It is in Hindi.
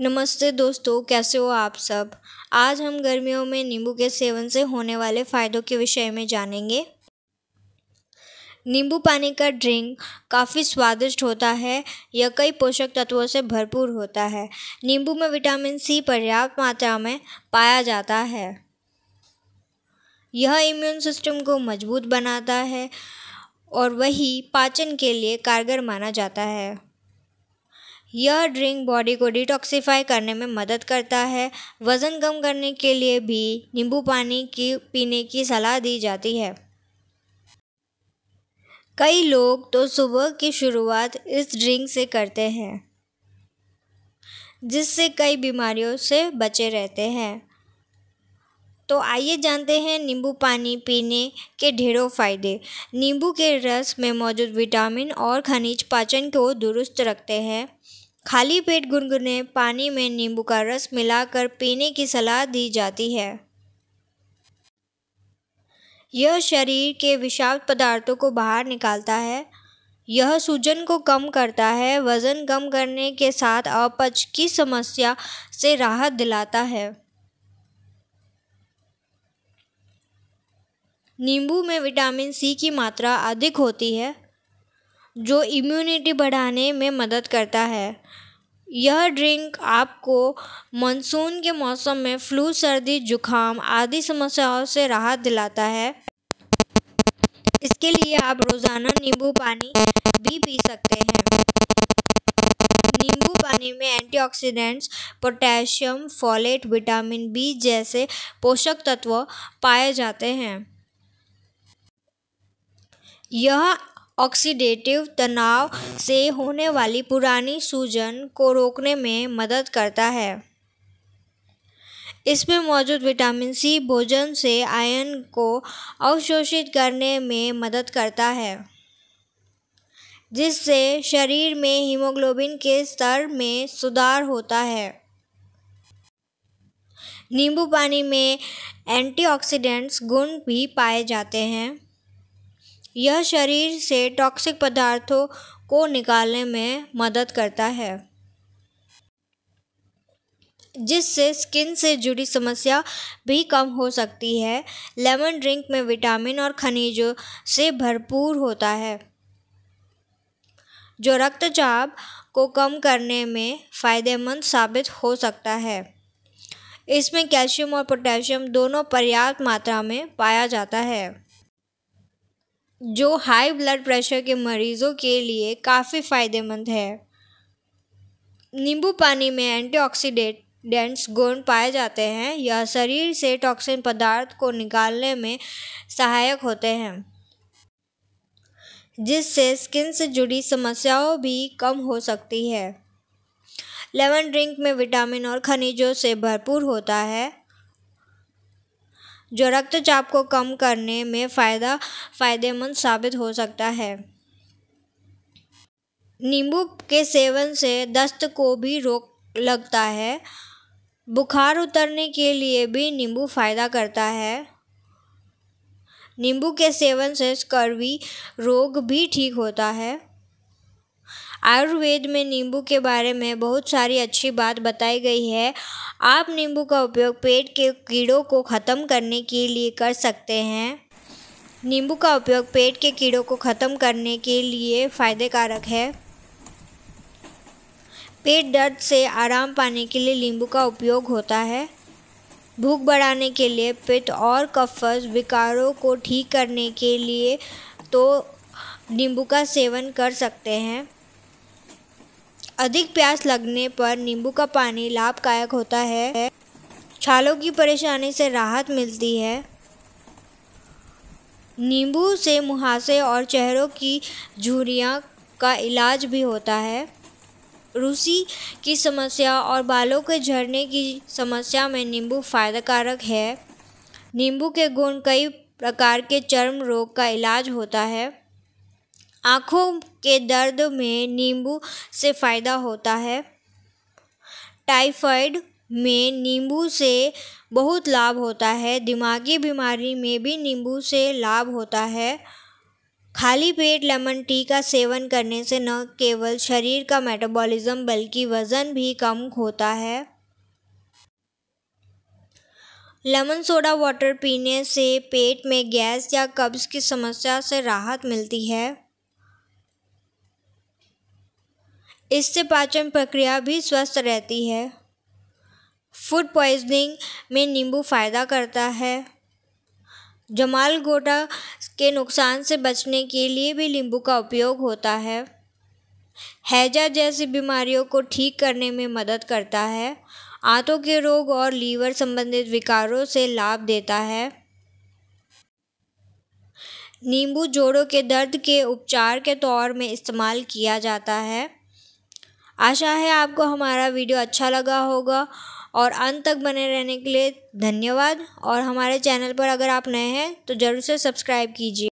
नमस्ते दोस्तों कैसे हो आप सब आज हम गर्मियों में नींबू के सेवन से होने वाले फ़ायदों के विषय में जानेंगे नींबू पानी का ड्रिंक काफ़ी स्वादिष्ट होता है यह कई पोषक तत्वों से भरपूर होता है नींबू में विटामिन सी पर्याप्त मात्रा में पाया जाता है यह इम्यून सिस्टम को मजबूत बनाता है और वही पाचन के लिए कारगर माना जाता है यह ड्रिंक बॉडी को डिटॉक्सीफाई करने में मदद करता है वज़न कम करने के लिए भी नींबू पानी की पीने की सलाह दी जाती है कई लोग तो सुबह की शुरुआत इस ड्रिंक से करते हैं जिससे कई बीमारियों से बचे रहते हैं तो आइए जानते हैं नींबू पानी पीने के ढेरों फ़ायदे नींबू के रस में मौजूद विटामिन और खनिज पाचन को दुरुस्त रखते हैं खाली पेट गुनगुने पानी में नींबू का रस मिलाकर पीने की सलाह दी जाती है यह शरीर के विषाक्त पदार्थों को बाहर निकालता है यह सूजन को कम करता है वज़न कम करने के साथ अपच की समस्या से राहत दिलाता है नींबू में विटामिन सी की मात्रा अधिक होती है जो इम्यूनिटी बढ़ाने में मदद करता है यह ड्रिंक आपको मानसून के मौसम में फ्लू सर्दी जुखाम आदि समस्याओं से राहत दिलाता है इसके लिए आप रोज़ाना नींबू पानी भी पी सकते हैं नींबू पानी में antioxidants potassium folate vitamin B जैसे पोषक तत्व पाए जाते हैं यह ऑक्सीडेटिव तनाव से होने वाली पुरानी सूजन को रोकने में मदद करता है इसमें मौजूद विटामिन सी भोजन से आयन को अवशोषित करने में मदद करता है जिससे शरीर में हीमोग्लोबिन के स्तर में सुधार होता है नींबू पानी में एंटीऑक्सीडेंट्स गुण भी पाए जाते हैं यह शरीर से टॉक्सिक पदार्थों को निकालने में मदद करता है जिससे स्किन से जुड़ी समस्या भी कम हो सकती है लेमन ड्रिंक में विटामिन और खनिजों से भरपूर होता है जो रक्तचाप को कम करने में फ़ायदेमंद साबित हो सकता है इसमें कैल्शियम और पोटेशियम दोनों पर्याप्त मात्रा में पाया जाता है जो हाई ब्लड प्रेशर के मरीज़ों के लिए काफ़ी फ़ायदेमंद है नींबू पानी में एंटीऑक्सीडेंट डेंट्स गुण पाए जाते हैं यह शरीर से टॉक्सिन पदार्थ को निकालने में सहायक होते हैं जिससे स्किन से जुड़ी समस्याओं भी कम हो सकती है लेमन ड्रिंक में विटामिन और खनिजों से भरपूर होता है जो रक्तचाप को कम करने में फ़ायदा फ़ायदेमंद साबित हो सकता है नींबू के सेवन से दस्त को भी रोक लगता है बुखार उतरने के लिए भी नींबू फ़ायदा करता है नींबू के सेवन से स्कर्वी रोग भी ठीक होता है आयुर्वेद में नींबू के बारे में बहुत सारी अच्छी बात बताई गई है आप नींबू का उपयोग पेट के कीड़ों को ख़त्म करने के लिए कर सकते हैं नींबू का उपयोग पेट के कीड़ों को ख़त्म करने के लिए फ़ायदेकारक है पेट दर्द से आराम पाने के लिए नींबू का उपयोग होता है भूख बढ़ाने के लिए पित्त और कफज विकारों को ठीक करने के लिए तो नींबू का सेवन कर सकते हैं अधिक प्यास लगने पर नींबू का पानी लाभकायक होता है छालों की परेशानी से राहत मिलती है नींबू से मुहासे और चेहरों की झुरियाँ का इलाज भी होता है रूसी की समस्या और बालों के झड़ने की समस्या में नींबू फायदाकारक है नींबू के गुण कई प्रकार के चर्म रोग का इलाज होता है आँखों के दर्द में नींबू से फ़ायदा होता है टाइफाइड में नींबू से बहुत लाभ होता है दिमागी बीमारी में भी नींबू से लाभ होता है खाली पेट लेमन टी का सेवन करने से न केवल शरीर का मेटाबॉलिज्म बल्कि वज़न भी कम होता है लेमन सोडा वाटर पीने से पेट में गैस या कब्ज़ की समस्या से राहत मिलती है इससे पाचन प्रक्रिया भी स्वस्थ रहती है फूड पॉइजनिंग में नींबू फ़ायदा करता है जमाल गोटा के नुकसान से बचने के लिए भी नींबू का उपयोग होता है हैजा जैसी बीमारियों को ठीक करने में मदद करता है आंतों के रोग और लीवर संबंधित विकारों से लाभ देता है नींबू जोड़ों के दर्द के उपचार के तौर में इस्तेमाल किया जाता है आशा है आपको हमारा वीडियो अच्छा लगा होगा और अंत तक बने रहने के लिए धन्यवाद और हमारे चैनल पर अगर आप नए हैं तो ज़रूर से सब्सक्राइब कीजिए